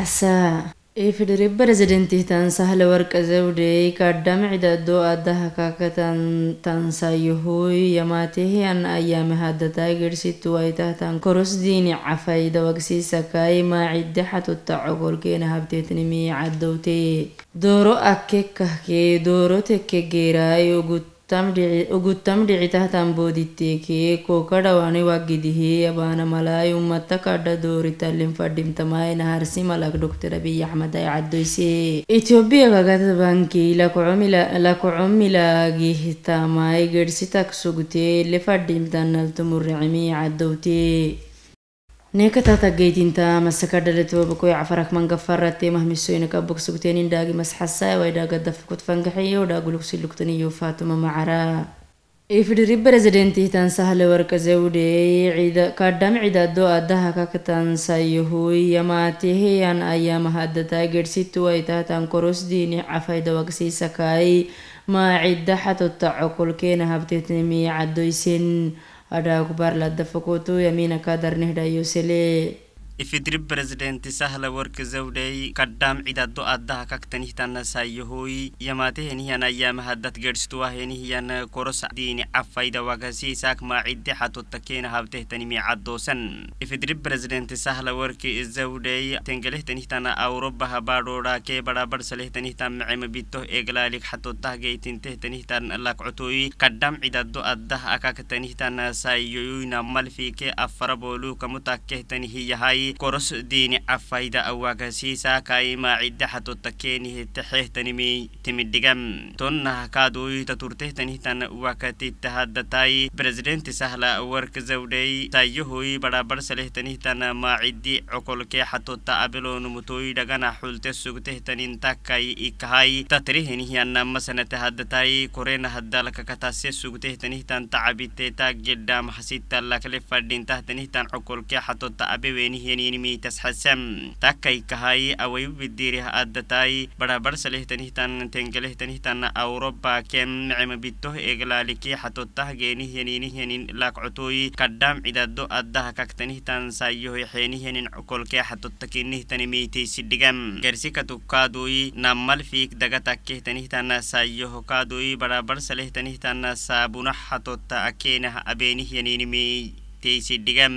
حساء إفرب رزدنتي تنسى لورك زودي كدم عددو أدهكاك تنسى يهوي يماته أن أيام هادتا قرسي تويته تنكرس ديني عفايد وقسي سكاي ما عد حتو التعقر كين هبتتنمي عدوتي دورو أكيكه كي دورو تكي جيراي وقلت ugutam dhicitahtan booditteekee kookadhawaani waggidihee abaana malaay ummata kadha dooritallin fadhimtamaayna harsi malag dr abiy axmed ay caddoysee itoobiya kagatbankii lakucumilaagihtamaay gedhsitak sugtee le fadhimtanaltumuricimii cadowtee نيكتا تجيتين تا مسكر دلتو بكوي عفرك من قفرت مهمسو إنك أبوك سكتينين داقي مس حسا ويدا قد فكوت فنجحي ودا قلوك سلوكتني وفاطمة معرا إفدري برزيدنتي تنسى لورك زودي عيدا قدام عيدا دو أدها كاك تنسى يهوي يماتي هي أن أيام هاد تاجر ستو ويتا تنكروس ديني عفايدا وكسي سكاي ما عيدا حتو تعقل كينا هبتتنمي عدو يسن أدا كبار لا دفكوتو يمينك درنه دا يوسلي ifidrib presidenti sahla work zawdey kaddam cidaddo addaha kaktanihtanna sayyohoy yamatehenihiyan ayyamahaddat gerstuwahenihiyan koros diini cafayda wagasi isaak maacidde xatottakeena habtehtanimi caddoosan ifidrib presidenti sahla work zawdey tengelehtanihtan awrobaha baadhoodhaakee badhabadh salehtanihtan mecema bittoh eglaalik xatottah geytintehtanihtan lakcotoy kaddam cidaddo addah akaktanihtan sayyoyoyna malfiikee afara booluukamutakkehtanihiyahai كورس ديني عفايدة أواك سيسا كايما عدة حتو تكيني تحيه تنمي تمدقم تنها كادوي تن تنهتن وكتي تاي برزيدنت سهلا ورك زودي تايهوي برسله تنه تن ما عدي عقل كي حتو تقابلون متوي دغنا تسوك سوقته تنين تاكاي إكهاي تطريه تتريهن هي أنما سنة تهدتاي كورين هدالك كتاسي سوقته تنهتن تعبيت تاك جدا محسيت لك لفردين تن عقل كي حتو تقابلون tanini tasxasam takai kahai awai bidiri adatai barabar salehtanihtan tengelehtanihtan auroba kem micma bitoh eglaliki hatotah geenih yaninih yanin laqcutui kaddam cidado addah kaktanihtan sayoh xeenih yanin cukolke hatottakinihtanimiti gersi katukadui namal fiik na sayoh kaadui barabar salehtanihtan saabunah hatotta ini mi yaninimi teisidhigam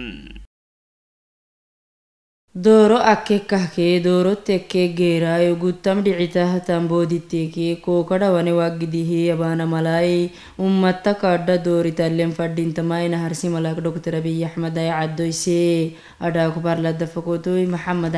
Doro ake kake dooro akkekahkee doorotti akkeeggeeraa yoguuttam dhicita hatan booditteekee kookadhawane waggidihee abaana malaaye ummattaka adda dooritalleen fadhiintamaayina harsi malak doktor abiy ahmed ay Muhammad Ahmad barladdafakotoy maxamed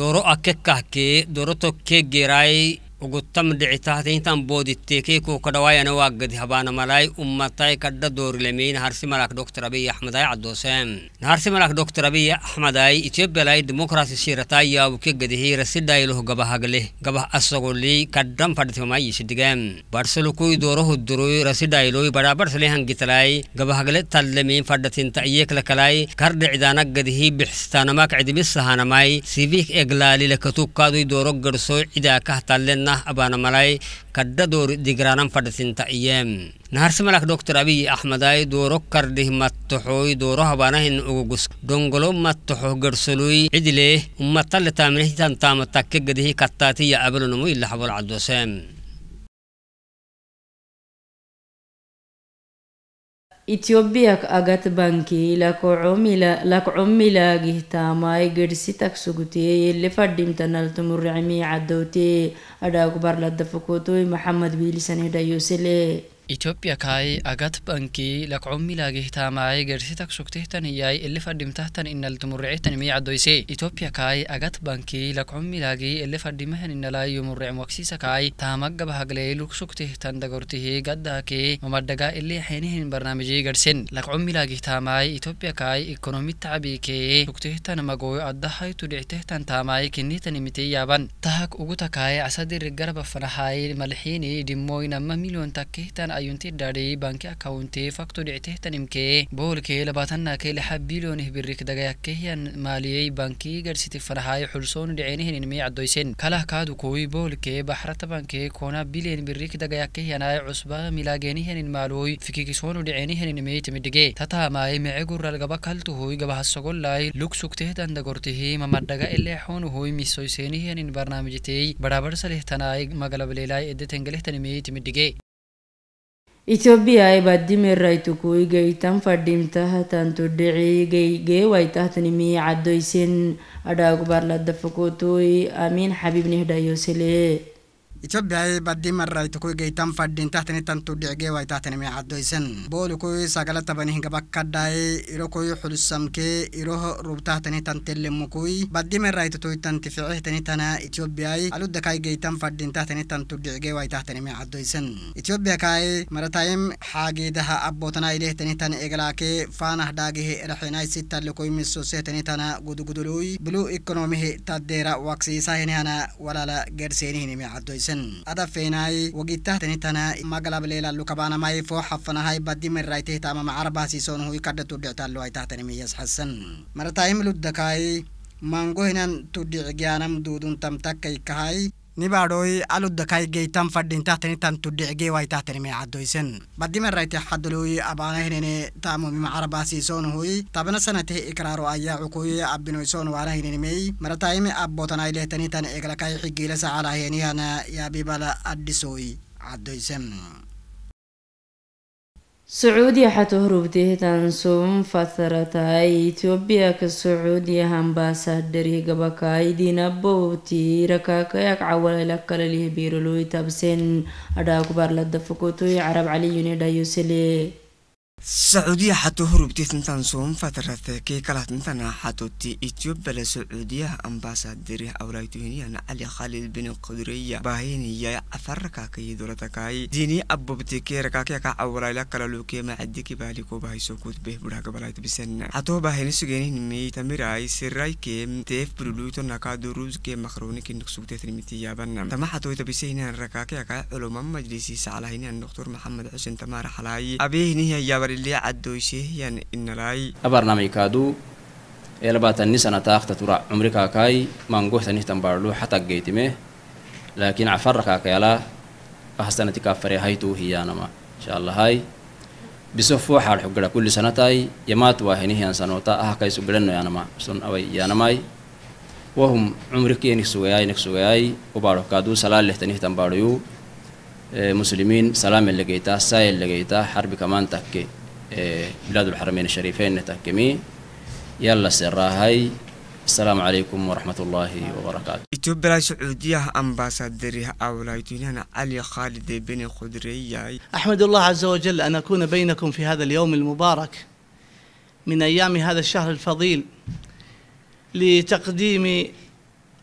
doro ake kake akkekahkee dooro tokkeeggeeraay ugutam dhicitahtaintan booditteekeekoo kadhawaayana waaggadi habaanamalaay ummatai kadha doorilameyn harsi malak dr abiy axmedai caddoosem naharsi malak dr abiy axmedai itiyobialai demokrasi siiratai yaabuke gadihira sidhailoh gabahagleh gabah asagolii kadhan fadhatimamayisidigem barselukui doorohuddurui rasidhailoi badhabarhsele hangitalai gabahagle tallemeyn fadhatinta iyeeklakalai kar dhicdaana gadihi bixsitaanamak cidimisahanamai sivik eglaalilakatukkaadui dooro gersoi cidaakah tallenna نح أبانا ملاي كدا دور دقرانا فدسنتا إيام نهار سملك دكتور أبي أحمداي دورو كرده متحوي دورو هبانا هن أغوغس دونغلو متحو قرسلوي عدليه أمتا لتامنه تنتام تكك قده كتاتي يا أبلو نمو إلا حبول عدو Itoophiyaa agati baankii lakcumilaa gihtaamay gadhisi taksugutee yelle fadhimtanal tumuricmii cadowtee adhaagu barladda fokotooy maxamed wiilisan hidhayosele إثيوبيا كاي أجت بنكي لك عمي لاجه تامعي جرسيتك سكتهتن إياي اللي فردمتهتن إن التمرعيتن مي عدويسي إثيوبيا كاي أجت بنكي لك عمي لاجي اللي فردمهن إن لا يمرع مكسيسا كاي تامج بهجلي لك سكتهتن دقرته قداكي ومدقا اللي حينهن برنامجي جرسن لك عمي لاجه تامعي إثيوبيا كاي إكونومي تعبيكي سكتهتن مجوي أدحي تدعتهتن تامعي كنيتن متي يابن تهك أجوتا كاي عسادي الرجال بفرحاي ملحيني دموي نما مليون تكهتن ayuntii dhaadhii baankii akkaawuntii faktoodhicitee tanimkee boolkee labaatannakee lixa biiliyoonih birrik dagayakkehiyan maaliyey banki garsitih farahaay xulsoon dhiceenihinin caddoysen kalah kaadukoy boolkee baxrata baankee koona biliyeen birrik dagayakkehiyanay cusba milaageenihiyanin maalooy fikikisoonu dhiceenihyaninimey timidhige tataamaay mece gurralgaba kaltuhoy gabahasogolay lugsugtehdan dagortihi mamadhaga eleexoonuhoy misoyseenihiyanin barnaamijitey badhabarhsalehtanay magalableelay edetengelehtanimeyi timidhige Itoophiyaa baaddimeerra tukuigaytan fadhimtahatantuddhiciigaygeewaytahtanimi caddoysen adhaagubarladafakutui amiin xabiib nihdhayosele Itoophiyaan baddiimarraa tokko geetan faddiin taatanii tantu dhicgee waa taatanii miicaddoysan boolu kuy sagala tabanii gabakka dhaayee iroo kuy xulisamkee iroo rub taatanii tanteellemu kuy baddiimarraa tokko tanti ficee tana Itoophiyaan aludda kaay geetan faddiin taatanii tantu dhicgee waa taatanii miicaddoysan Itoophiyaa kaay marataayim xaagiidaha abbootanaa ileehtanii tan eegalaakee faanah dhaagihee eraxinaay sittalle kuy misooseetanii tana guduguduluuy biluu ikkonoomihi taddeera waqsiisaa hinihana walaala gerseenihin miicaddoysan. isen ada feenahay wagitahtanitanaa magalableelalu kabaanamay foo xafanahay badi miraytehtaama macarabahasiisoonhuy kadhatu dhictaalo xasan marataahim luddakaay mango hinan نبادوي ألو الدكاي جي تم فردين تحتني تم تدعي جي واي تحتني مع عدويسن بدي من رايت حدلوي أبانا هنين تامو مع عربا سيسون هوي تابنا سنته إقرارو أيا عقوي أبنو يسون وانا هنين مي مرتايم أبوتنا إليه تني تن إقلاكاي حقيلة سعلا هنين يا بيبالا أدسوي عدويسن سعودية حتهرب ديهتان سوم فترة إثيوبيا كسعودية هم باسادري قبكاي دينا بوتي ركاكاك عوالا لكالا ليه بيرو تابسين أداكو بار لدفكوتوي عرب علي يوني دايوسلي السعودية حتو هربتي تنتان سوم فترة كي كلا تنتان حتو تي إتيوب إثيوبيا لسعودية أمباسادري أولايتو هني أنا علي خالد بن قدرية باهيني يا أفركا كي دورتكاي ديني أبوبتي كي ركاكي كا أولاي لكلا لوكي ما عدي عديكي باليكو باهي سوكوت به براك بلايت بسن حتو باهين سجينين مي تميراي سراي كي تيف برلويتو نكا دروز كي مخروني كي متي يا بنا تما حتو تبسينين ركاكي كا علوما مجلسي سعلا هني الدكتور محمد حسين تمار حلاي أبيهني هي يا اللي عدو يعني إن راي برنامج كادو يلباتني سنة تاخت ترى عمرك كاي مانجوه تنيه تنبارلو حتى جيتمه لكن عفرك كيلا أحسنت كافري هاي تو هي أنا ما إن شاء الله هاي بسوفو حال حقلا كل سنة تاي يمات واهني هي سنة تا أه كاي سبلنا يا نما سن أوي يا نماي وهم عمرك ينكسوي ينكسوي وبارك كادو سلال له تنيه تنبارلو إيه، مسلمين سلام اللي جيتا سايل اللي جيتا حرب كمان تكي بلاد الحرمين الشريفين نتاكمي يلا سراهاي السلام عليكم ورحمة الله وبركاته إتوبيا سعودية أولا يتونينا علي خالد بن خدري أحمد الله عز وجل أن أكون بينكم في هذا اليوم المبارك من أيام هذا الشهر الفضيل لتقديم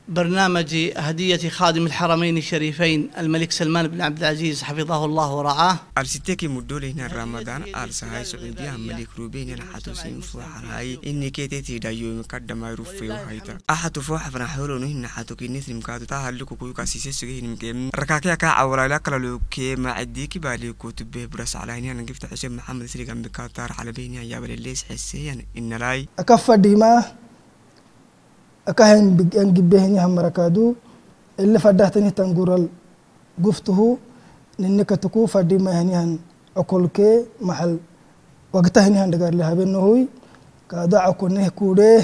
برنامج هدية خادم الحرمين الشريفين الملك سلمان بن عبد العزيز حفظه الله ورعاه أرسلتك مدولين رمضان أرسها سعودية الملك روبين حتوسين فوحرهاي إني كيتي دا يوم قدم رفيو هايتا أحد فوح فنحولو نهن حتوك النسل مكاتو تاهل لكو كيو كاسيسي سجين مكيم ركاكي أكا أولا لك كي ما عديك بالي كتب به برس على هني أنا قفت حسين محمد سريقا بكاتار على بيني يا بلي ليس حسين إن راي أكفر ديما akahin angibehiniha marakadu ili fadahtani tangural guftuhu ninika tuku fadimahinihan okolke mahal wagtahinihan dagarlihabenohoy kaadu akuneh kudeeh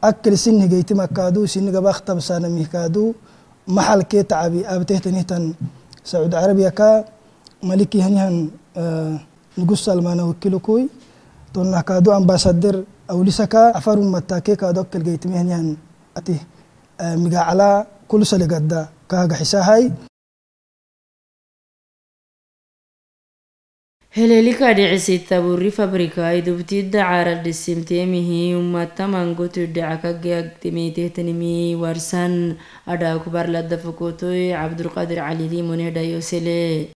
akil sinigeytima kaadu sinigabaktabsanamih kaadu maxalkee tacabi abtehtanihtan sacuudi carabiya ka malikihanihan nugu salmaana wakilukuy tonah kaadu ambasader awlisaka afarum matake kaadok kelgeytimehnihan ati migacala kulsalegadda kaagaxisahay heleelika dhicisitaburri fabrikay dubtidda cara dhisimteemihi ummatamangotu dhacakagagtimitehtanimi warsan adhaakubarladda fokotoy cabdulqadir calili monedhayosele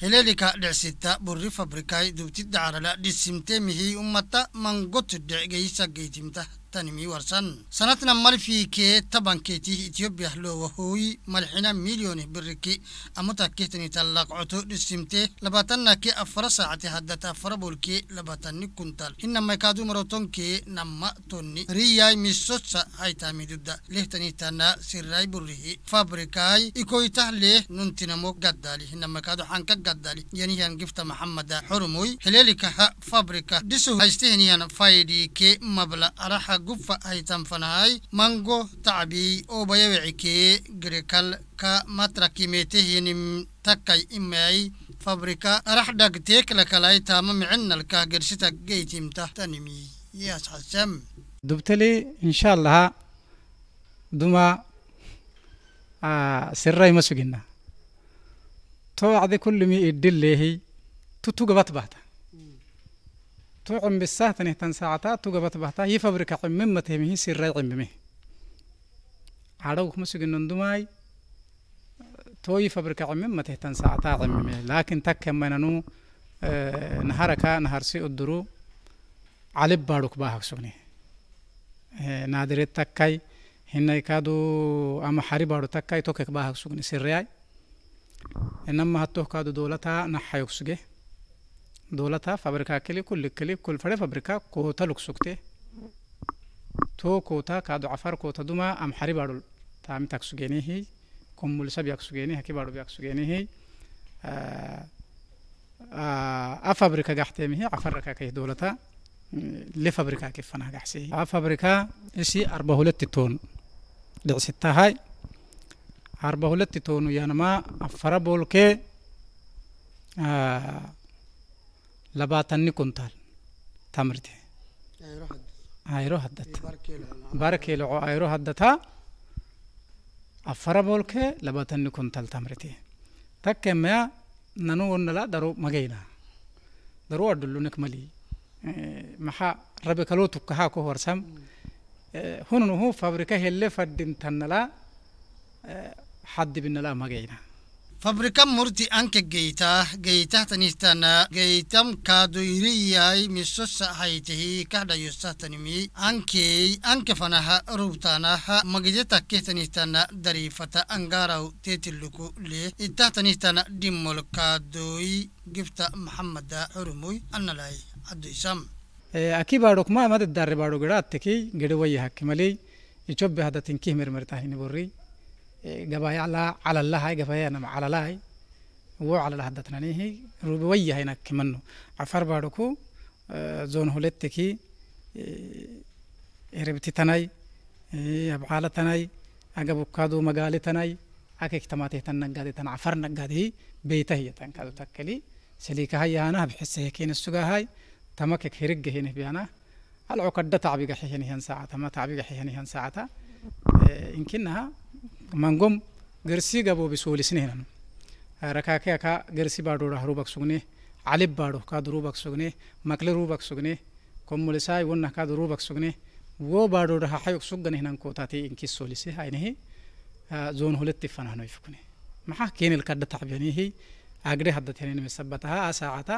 heleelika dhecsitta burri fabrikay dubtiddacarala dhisimte mihii ummata mangotu dhecgeysa geytimtaha تنمي ورسن سنة نمر في كي طبعا كيتي إثيوبيا لو وهوي ملحنا مليون بركي أمتا كيتني تلق عطو لسمته لباتنا كي أفر ساعة حدتا فربول كي لباتني كنتال إنما يكادو مروتون كي نما توني رياي ميسوسا هاي تامي دودا ليهتني تانا سراي بريه فابريكاي إكوي تهليه ننتنمو قدالي إنما يكادو حنكا قدالي يعني هنجفت محمد حرموي حليلك فابريكا دسو هايستهني فايدي كي مبلغ أرحق gubfa haytanfanai mango tacbi obayawecike grekal ka matrakimetehinim takkay imai fabrika arax dhagteeklakalai taama micinalkah gershita geytimta tanimi yas xasam dubtali insha allaha duma sirai masugina توعد كل مي إدلهي تتوقف بحتها تعم بالساتنه تنساعتا تقبت بحتا يفبرك متهمه تهمه سر عممه عروق مسك نندماي توي فبرك عمم تن تنساعتا عممه لكن تكمننو أه نهارك نهار سي الدرو علي باروك باهك سبني نادر تكاي هنا كادو أما حري بارو تكاي توكك باهك سبني رأي إنما هتوه كادو دولتها نحيوك سجه दौलत हा फाब्रिका के लिए कुल लिख के लिए कुल फड़े फाब्रिका कोहता लुक सकते तो कोहता का दुआफार कोहता दुमा अम हरी बाडुल ताम तक सुगेने ही कुम्मुल सब यक सुगेने हकी बाडु यक सुगेने ही आ फाब्रिका गहते में ही अफर रखा के दौलता لفابريكا كيف انا قحسي فابريكا اسي اربع هولت تون دغ ستة هاي اربع هولت تون يعني ما افرا بولكي آه لباتني كنتال تمرتي ايرو هدت بارك لو ايرو هدتا افر بولك لباتني كنتال تمرتي تكما ننو ونلا درو مغينا درو ادلونك ملي محا ربك لو تكها كو ورسم هو فابريكا هلي فدين تنلا حد بنلا مغينا فابريكا مرتي أنك جيتا جيتا تنيتنا جيتم كادويرياي مسوس حيته كهدا يستهتنمي أنكي أنك فنها روبتانها مجدتا كيتنيتنا دريفة أنغارو تيتلكو لي إتهتنيتنا ديمول كادوي جبت محمد حرموي أنا لاي عدو إسام أكي باروك ما مدد دار باروك راتكي جدوي حكمالي يشبه هذا تنكيه مرمرتاهي نبوري calalahay gabayana calalahay wo calalahadatananihi rubiwayyahainakkimano afar baduku zon huletteki erebti tanay abcaala tanay aga bukkaadu magaali tanay akek tamateh tan nagade tan afar nagade beitahiya tan kal takkali salikahayahanah bxisehekenesugahay tamakek hiriggeheneh biyanah halco kadda tacbiga xihenihan saacata ma tacbiga xihenihan saacata inkinaha mangom gersi gabobe soolisineenan rakake aka gersi baadora harubak sugne alib baado ka durubak sugne makle rubak sugne kommulisai wonna ka durubak sugne wo baadora hahayok sugganehnan kootati inkis soolise haynehe zon huletti fananoifkune maxa kenel kadda taxbenihi agre haddatenenmesabataha a saacata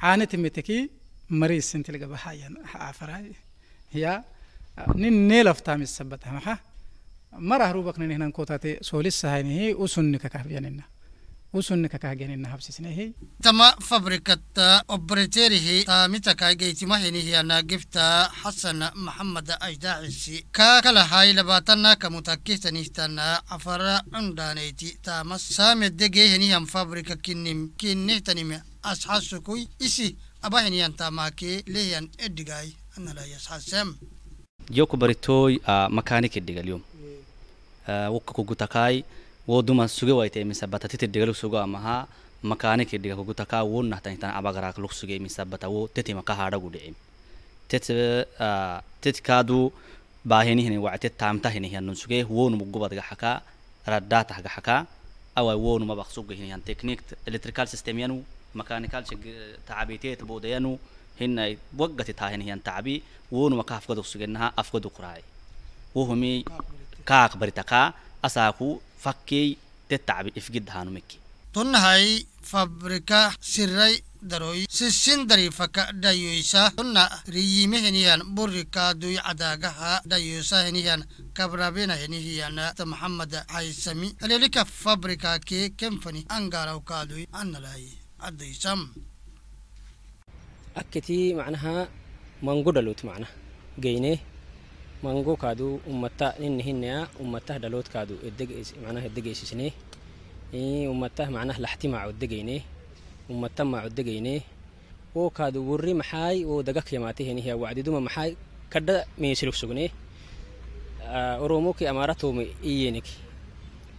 caanetimeteki mari isintilgaba hayan afaray ya nin neelaftamesabataha maxa مرة روبك نين هنا كوتاتي سوليس سهين هي وسن ككه بيننا وسن ككه جننا حبسسنا هي تما فبركت اوبريتيري هي تامتا كاي جيتي ما هني انا جفتا حسن محمد اجداعسي كا هاي لباتنا كمتكيه تنيتنا افر عندانيتي تاما سامي دجي هني هم فبركة كنم كنه تنم اسحاسكوي اسي aba hiniyan tamaake lehiyan eddigaay ana la yasxasem yoku baritoy makanik eddigal waka kugu takai wo duma suge waite misa batatite digalu suga amaha makaanike diga kugu takaa wo nahtan tan abagarak luk suge misa bata wo tete maka hada gude tet tet kaadu baahini hini wacte taamta hini hiyan suge wo numu ga haka raddaata ga haka awai wo numa baqsuga hini hiyan teknik electrical system yanu mechanical shig tacabitee taboodayanu hinay wagati taa hini hiyan tacabi wo numa ka afgadu sugenaha afgadu quraay wo كاك بريتكا أساكو فكي تتعب إفقد هانو مكي تنهاي فابريكا سيري daroy sisin darifaka dhayoysa tuna riyimeheniyan burika duy cadaagaha dhayoysaheniyan kabrabinahenihiyan ta maxamed xaysami alelika fabrika kee kemfani angarawkaaduy analay cadaysam akiti macnaha mangudhalut macna geynee مانجو كادو أمتا إن هنا أمتا دلوت كادو الدقيس معناه الدقيس سنه إيه أمتا معناه لحتي مع الدقينه أمتا مع الدقينه وو كادو وري محاي ودقك يماتي هنا هي وعدي دوما محاي كدا ميسلوك سجنه أروموك أمارتهم إيينك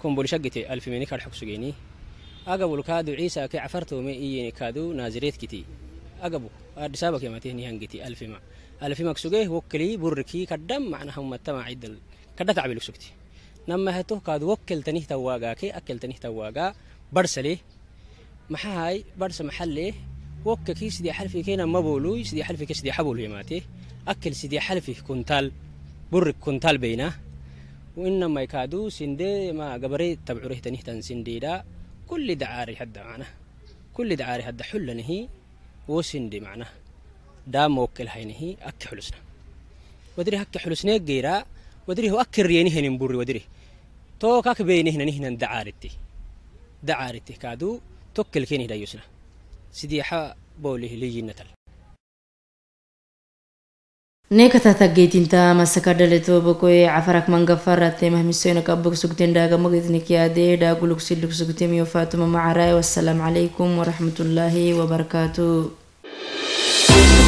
كم بولشقتي ألف منك الحق سجيني أقبل كادو عيسى كعفرتهم إيينك كادو نازريت كتي أقبل أدسابك يماتي هنا هنجتي ألف مع ألفي مكسوجه وكلي بركي كدم معناها هم تما عدل كدا تعبي لكسوكتي نما هتو كاد وكل تنيه تواجا كي أكل تنيه تواجا برسلي محاي برس محلي وك كي سدي حلفي كينا ما بولو سدي حلفي كسدي حبولو يا ماتي أكل سدي حلفي كونتال برك كونتال بينه وإنما يكادو سندي ما قبري تبعوره تنيه تن سندي دا كل دعاري حد معنا كل دعاري حد حلنه وسندي معناه daa mokel haynihi akki xulusna wadrih akki xulusnee geyraa wadrihu akkirriyenihenin burri wadrih too kak beynihinaihnan dacaaritti dacaaritti kaadu tokkelkenih dayusna sidiixa boolih liyinnatal nekatataggeytinta masakadhaletoobokoe cafarak mangafarate mahmisoynakabok sugten dhaagamogetnikiyaade dhaagulugsilug sugtemiyo faatuma wasalaamu calaykum waraxmatullaahi wabarakaatu